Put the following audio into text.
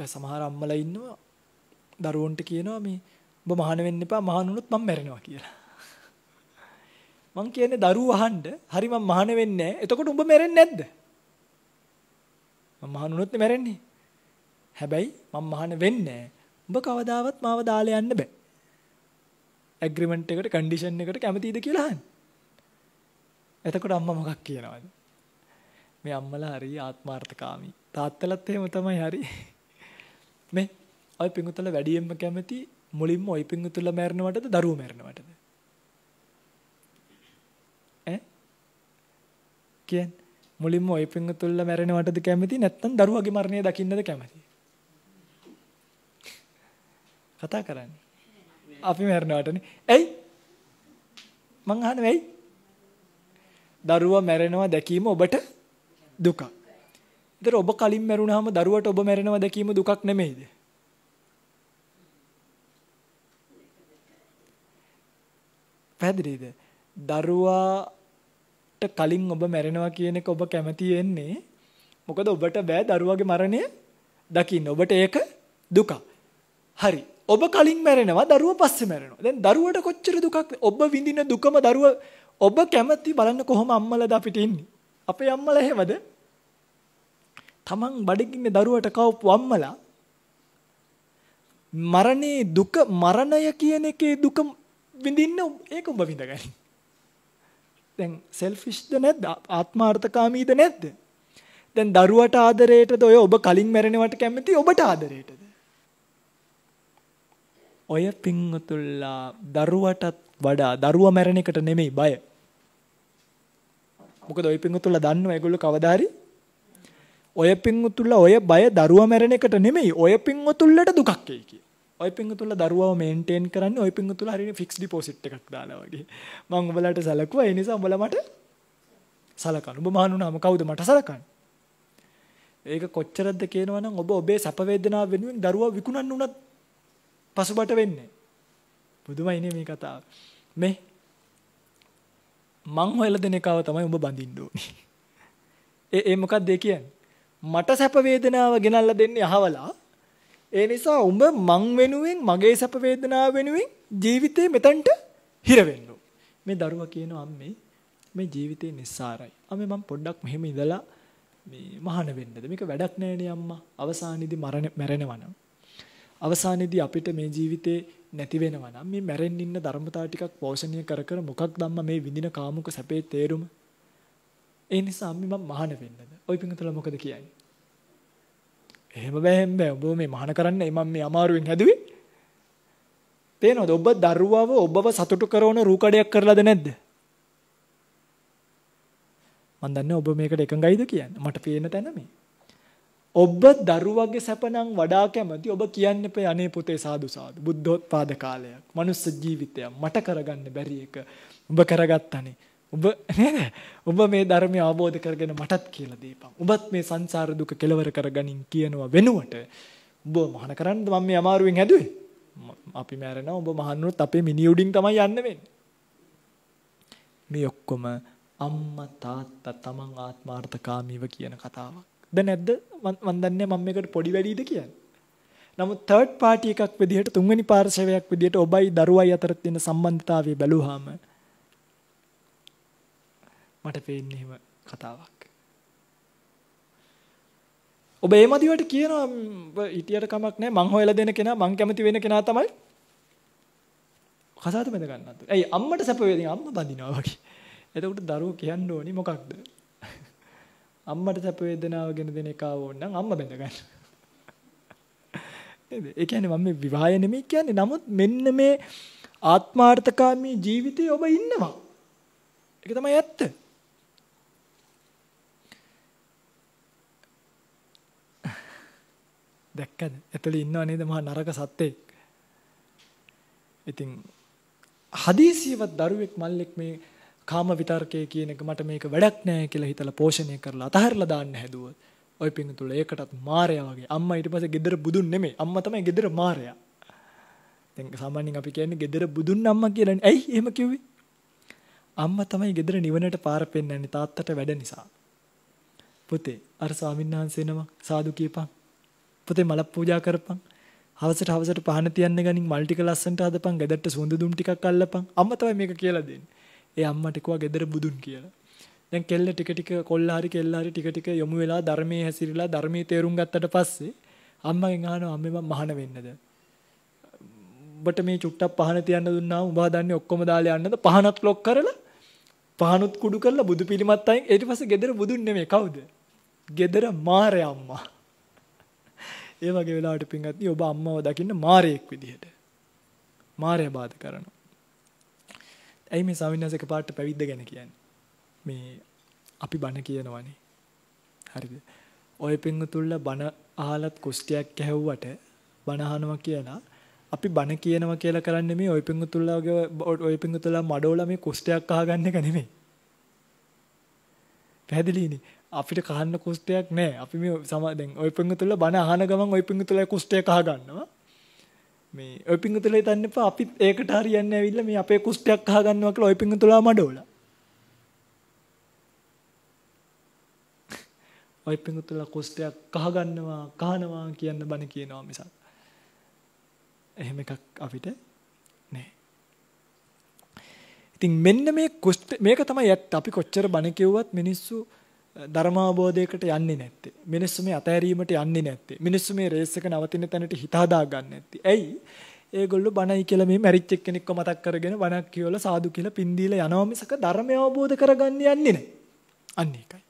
දැන් සමහර අම්මලා ඉන්නවා දරුවන්ට කියනවා මේ ඔබ මහාන වෙන්න එපා මහාන වුණොත් මම මැරෙනවා කියලා. මං කියන්නේ දරුවෝ අහන්න හරි මම මහාන වෙන්නේ නැහැ. එතකොට ඔබ මැරෙන්නේ නැද්ද? මම මහාන වුණොත් මැරෙන්නේ. හැබැයි මම මහාන වෙන්නේ නැහැ. ඔබ කවදාවත් මාව දාලා යන්න බෑ. ඇග්‍රීමන්ට් එකට කන්ඩිෂන් එකට කැමතිද කියලා අහන්න. එතකොට අම්මා මොකක් කියනවද? මේ අම්මලා හරි ආත්මාර්ථකාමී. තාත්තලත් එහෙම තමයි හරි. මේ ඔය පිංගුතල වැඩියෙන්ම කැමති මුලින්ම ඔය පිංගුතල මැරෙනවටද දරුවෝ මැරෙනවටද? ඈ? කියන්නේ මුලින්ම ඔය පිංගුතල මැරෙනවටද කැමති නැත්නම් දරුවගේ මරණය දකින්නද කැමති? කතා කරන්නේ. අපි මැරෙනවටනේ. ඇයි? මං අහන්නේ ඇයි? දරුවා මැරෙනවා දැකීම ඔබට දුකක්. ඒතර ඔබ කලින් මැරුණාම දරුවට ඔබ මැරෙනවා දැකීම දුකක් නෙමෙයිද? පැහැදිලිද? දරුවාට කලින් ඔබ මැරෙනවා කියන එක ඔබ කැමති වෙන්නේ මොකද ඔබට බෑ දරුවාගේ මරණය දකින්න. ඔබට ඒක දුක. හරි. ඔබ කලින් මැරෙනවා දරුවා පස්සේ මැරෙනවා. දැන් දරුවට කොච්චර දුකක් ඔබ විඳින දුකම දරුවා ඔබ කැමති බලන්න කොහොම අම්මලාද අපිට ඉන්නේ. අපේ අම්මලා එහෙමද? තමන් බඩගින්නේ දරුවට කවපු අම්මලා මරණේ දුක මරණය කියන එකේ දුක විඳින්න ඒක ඔබ විඳගනි. දැන් selfishද නැද්ද? ආත්මార్థකාමීද නැද්ද? දැන් දරුවට ආදරයටද ඔය ඔබ කලින් මැරෙනවට කැමති ඔබට ආදරයටද? ඔය පිංගුතුල්ලා දරුවටත් වඩා දරුවා මැරෙන එකට නෙමෙයි බය. මොකද ඔය පිංගුතුල්ලා දන්නවා ඒගොල්ලෝ කවදාරි ඔය පිංගුතුල්ලා ඔය බය දරුවා මැරෙන එකට නෙමෙයි. ඔය පිංගුතුල්ලට දුකක් එයි කිය. ඔය පිංගුතුල්ලා දරුවව මේන්ටේන් කරන්නේ ඔය පිංගුතුල්ලා හරියට ෆික්ස් ඩිපොසිට් එකක් දාලා වගේ. මම ඔබලාට සලකුවා. ඒ නිසා ඔබලා මට සලකන. ඔබ මහණුනාම කවුද මට සලකන්නේ? ඒක කොච්චරද කියනවනම් ඔබ ඔබේ සැප වේදනාව වෙනුවෙන් දරුවා විකුණන්න උනත් පසුබට වෙන්නේ. බුදුමයිනේ මේ කතාව. මේ මං හොයලා දෙන එකව තමයි ඔබ බඳින්න ඕනේ. ඒ ඒ මොකක්ද ඒ කියන්නේ? මට සැප වේදනාව ගෙනල්ලා දෙන්නේ අහවලා. ඒ නිසා උඹ මං වෙනුවෙන් මගේ සැප වේදනාව වෙනුවෙන් ජීවිතේ මෙතනට හිර වෙන්න. මේ දරුවා කියනවා අම්මේ මේ ජීවිතේ නිස්සාරයි. අම්මේ මම පොඩ්ඩක් මෙහෙම ඉඳලා මේ මහාන වෙන්නද මේක වැඩක් නෑනේ අම්මා. අවසානයේදී මරණ මැරෙනවා අවසානයේදී අපිට මේ ජීවිතේ නැති වෙනවා නම් මේ මැරෙන්න ඉන්න ධර්මතාව ටිකක් පෝෂණය කර කර මොකක්ද අම්මා මේ විඳින කාමුක සැපේ තේරුම ඒ නිසා අම්මි මම මහාන වෙන්නද? ওই පිංගුතුලා මොකද කියන්නේ? එහෙම බෑ එහෙම බෑ. ඔබ මේ මහාන කරන්න මම මේ අමාරුවෙන් හැදුවේ. පේනවද? ඔබ දරුවව ඔබව සතුටු කරන රූකඩයක් කරලාද නැද්ද? මම දන්නේ ඔබ මේකට එකඟයිද කියන්නේ. මට පේන තැන මේ. ඔබ දරුවගේ සැපනම් වඩා කැමති ඔබ කියන්න එපේ අනේ පොතේ සාදු සාදු බුද්ධෝත්පාද කාලයක් මනුස්ස ජීවිතයක් මට කරගන්න බැරි එක ඔබ කරගත්තනේ ඔබ නේද? ඔබ මේ ධර්මය අවබෝධ කරගෙන මටත් කියලා දීපන්. ඔබත් මේ සංසාර දුක කෙලවර කරගනින් කියනවා වෙනුවට ඔබ මහාන කරන්නද මම මේ අමාරුවෙන් හැදුවේ? අපි මැරෙනවා ඔබ මහන්නුත් අපේ මිනි උඩින් තමයි යන්න වෙන්නේ. මේ ඔක්කොම අම්මා තාත්තා තමන් ආත්මාර්ථකාමීව කියන කතාවක්. ද නැද්ද? මම දන්නේ මම මේකට පොඩි වැඩිද කියන්නේ. නමුත් තර්ඩ් පාටි එකක් විදිහට තුන්වෙනි පාර්ශවයක් විදිහට ඔබයි දරුවයි අතර තියෙන සම්බන්ධතාවය බැලුවාම මට පේන්නේ එහෙම කතාවක්. ඔබ ඒ මදිවට කියනවා හිටියට කමක් නැහැ මං හොයලා දෙන කෙනා මං කැමති වෙන කෙනා තමයි කසාද බඳ ගන්නත්. ඇයි අම්මට සැප වේදින් අම්මා බඳිනවා වගේ. එතකොට දරුවෝ කියන්න ඕනි මොකක්ද? අම්මට සැප වේදනාව ගෙන දෙන එක ඕන නම් අම්මා බඳ ගන්න. නේද? ඒ කියන්නේ මම මේ විවාහය නෙමෙයි කියන්නේ. නමුත් මෙන්න මේ ආත්මාර්ථකාමී ජීවිතේ ඔබ ඉන්නවා. ඒක තමයි ඇත්ත. දැක්කද? ඇතුලේ ඉන්නව නේද මහා නරක සත්ත්වෙක්? ඉතින් හදීසියවත් දරුවෙක් මල්ලෙක් මේ කාම විතර්කයේ කියන එක මට මේක වැඩක් නෑ කියලා හිතලා පෝෂණය කරලා අතහැරලා දාන්න හැදුවොත් ওই පිංගුතුල ඒකටත් මායя වගේ. අම්මා ඊට පස්සේ ගෙදර බුදුන් නෙමෙයි. අම්මා තමයි ගෙදර මායя. දැන් සාමාන්‍යයෙන් අපි කියන්නේ ගෙදර බුදුන් අම්මා කියලානේ. ඇයි එහෙම කිව්වේ? අම්මා තමයි ගෙදර නිවනට පාර පෙන්වන්නේ තාත්තට වැඩ නිසා. පුතේ අර ස්වාමීන් වහන්සේ නම සාදු කියපන්. පුතේ මලක් පූජා කරපන්. හවසට හවසට පහන තියන්න ගනින් මල් ටික ලස්සනට හදපන්. ගෙදරට සුවඳ දුම් ටිකක් අල්ලපන්. අම්මා තමයි මේක කියලා දෙන්නේ. ඒ අම්මට කිව්වා ගෙදර බුදුන් කියලා. දැන් කෙල්ල ටික ටික කොල්ලාරි කෙල්ලාරි ටික ටික යොමු වෙලා ධර්මයේ හැසිරලා ධර්මයේ තේරුම් ගත්තට පස්සේ අම්මගෙන් අහනවා අම්මේ මම මහාන වෙන්නද? ඔබට මේ චුට්ටක් පහන තියන්න දුන්නා උඹ හදන්නේ ඔක්කොම දාලා යන්නද පහනත් ලොක් කරලා පහනුත් කුඩු කරලා බුදු පිළිමත් අයින් ඊට පස්සේ ගෙදර බුදුන් නෙමෙයි කවුද? ගෙදර මාරේ අම්මා. ඒ වගේ වෙලාවට පින්වත්නි ඔබ අම්මව දකින්න මාරයෙක් විදිහට මාරය බාධා කරනවා. ඇයි මේ සාවින්නාසක පාට පැවිද්ද ගැන කියන්නේ? මේ අපි බණ කියනවනේ. හරිද? ඔය පින්තුල්ල බණ අහලත් කුස්තියක් කැහුවට බණ අහනවා කියලා අපි බණ කියනවා කියලා කරන්නේ මේ ඔය පින්තුල්ලගේ ඔය පින්තුල්ලා මඩෝලා මේ කුස්තියක් අහගන්න එක නෙමෙයි. පැහැදිලිනේ. අපිට කහන්න කුෂ්ටයක් නැහැ. අපි මේ සමා දැන් ওই පිංගුතුල බණ අහන ගමන් ওই පිංගුතුල කුෂ්ටය කහ ගන්නවා. මේ ওই පිංගුතුල හිතන්න එපා අපිත් ඒකට හරියන්නේ නැවිල්ලා මේ අපේ කුෂ්ටයක් කහ ගන්නවා කියලා ওই පිංගුතුලා මඩවලා. ওই පිංගුතුල කුෂ්ටයක් කහ ගන්නවා කහනවා කියන්න බණ කියනවා මිසක්. එහෙම එකක් අපිට නැහැ. ඉතින් මෙන්න මේ කුෂ්ට මේක තමයි ඇත්ත. අපි කොච්චර බණ කිව්වත් මිනිස්සු ධර්මාබෝධයකට යන්නේ නැත්තේ. මිනිස්සු මේ අතහැරීමට යන්නේ නැත්තේ. මිනිස්සු මේ රේස් එක නවතින තැනට හිත හදා ගන්න නැත්තේ. ඇයි? ඒගොල්ලෝ බණයි කියලා මේ මැරිච් එක්කෙනෙක්ව මතක් කරගෙන බණක් කියවලා සාදු කියලා පින් දීලා යනවා මිසක ධර්මය අවබෝධ කරගන්න යන්නේ නැහැ. අන්න ඒකයි.